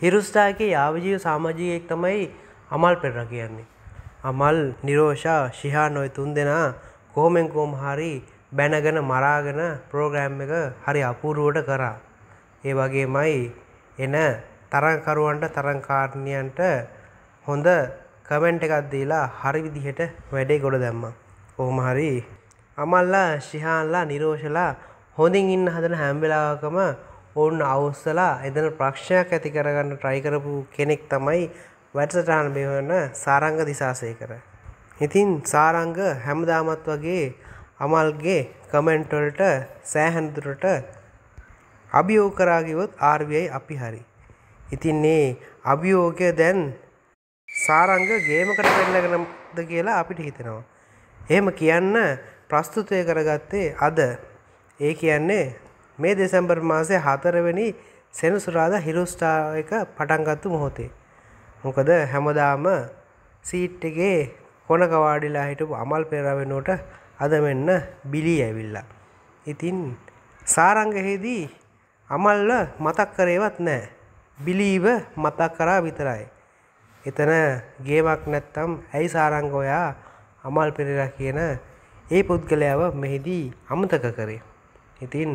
හිරුස්ථාගේ යාවජීව සාමාජිකයෙක් තමයි අමල් පෙර කියන්නේ. අමල් නිරෝෂා ශිහාන් ඔය තුන් දෙනා කෝමෙන් කෝම හරි බැනගෙන මරාගෙන ප්‍රෝග්‍රෑම් එක හරි අපූරුවට කරා. ඒ වගේමයි එන තරංකරුවන්ට තරංකාරණයන්ට හොඳ කමෙන්ට් එකක් දීලා හරි විදිහට වැඩේ ගොඩ දැම්මා. කොහොම හරි අමල්ලා ශිහාන්ලා නිරෝෂලා හොඳින් ඉන්න හදන හැම වෙලාවකම ඔවුන් අවස්සලා එදන ප්‍රක්ෂයක් ඇති කරගන්න ට්‍රයිකරපු කෙනෙක් තමයි වැඩසටාන මෙවන්න සාරංග දිසාසය කර. ඉතින් සාරංග හැමදාමත් වගේ අමල්ගේ කමෙන්ටොල්ට සෑහැන්දුරට අභියෝ කරාගිවොත් ආර්වියයි අපි හරි. ඉතින් ඒ අභියෝගය දැන් සාරංග ගේමකට පෙල්ලගෙනද කියලා අපිට හිතෙනවා. එහෙම කියන්න ප්‍රස්තුතය කරගත්තේ අද ඒ කියන්නේ මේ දෙසැම්බර් මාසේ හතරවෙනි සෙනසුරාදා හිරුස්ටා එක පටන්ගත්තු මොහොතේ. මොකද හැමදාම සීට් එකේ කොන කවාඩිලා හිටපු අමල් පෙරවෙනුවට අද මෙන්න බිලී ඇවිල්ලා. ඉතින් සාරංගහේදී අමල්ල මතක් කරේවත් නෑ. බිලීව මතක් කරා විතරයි. එතන ගේමක් නැත්තම් ඇයි සාරංගෝයා අමල් පෙරලා කියන ඒ පුද්ගලයාව මෙහිදී අමතක කරේ. ඉතින්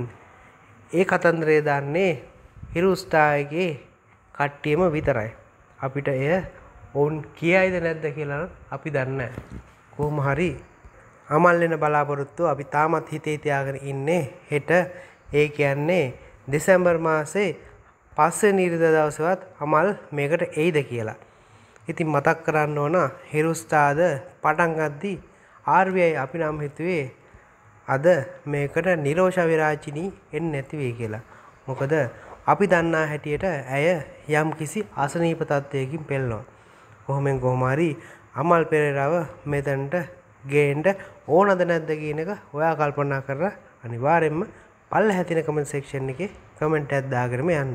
ඒ කතන්දරය දන්නේ හිරුස්ථායගේ කට්ටියම විතරයි. අපිට එය ඔවුන් කියයිද නැද්ද කියලා අපි දන්න. කෝම හරි අමල්ලෙන බලාපොරොත්තු අපි තාමත් හිතේ තියාගෙන ඉන්නේ හෙට ඒ කියන්නේ දෙසැම්බර් මාසේ පස්සේ නිර්ද දවසවත් අමල් මේකට එයිද කියලා. ඉතින් මතක් කරන්න ඕන හිරුස්ථාද පටන්ගද්දී ආර්වයයි අපි නම් හිතුවේ අද මේකට නිරෝෂ විරාචිනී එන්න නැතිවේ කියලා. මොකද අපි දන්නා හැටියට ඇය යම් කිසි අසනීප තත්ත්වයකින් පෙල්නවා. කොහොමෙන් කොහොමාරි අමල් පෙරරාව මෙතැන්ට ගේන්ට ඕනද නැද්ද කියන එක ඔයා කල්පනා කර අනිවාරෙන්ම පල්ල හැතින කමෙන්ට සෙක්ෂන් එක කමෙන්ට් ඇත්දාකරම යන්න.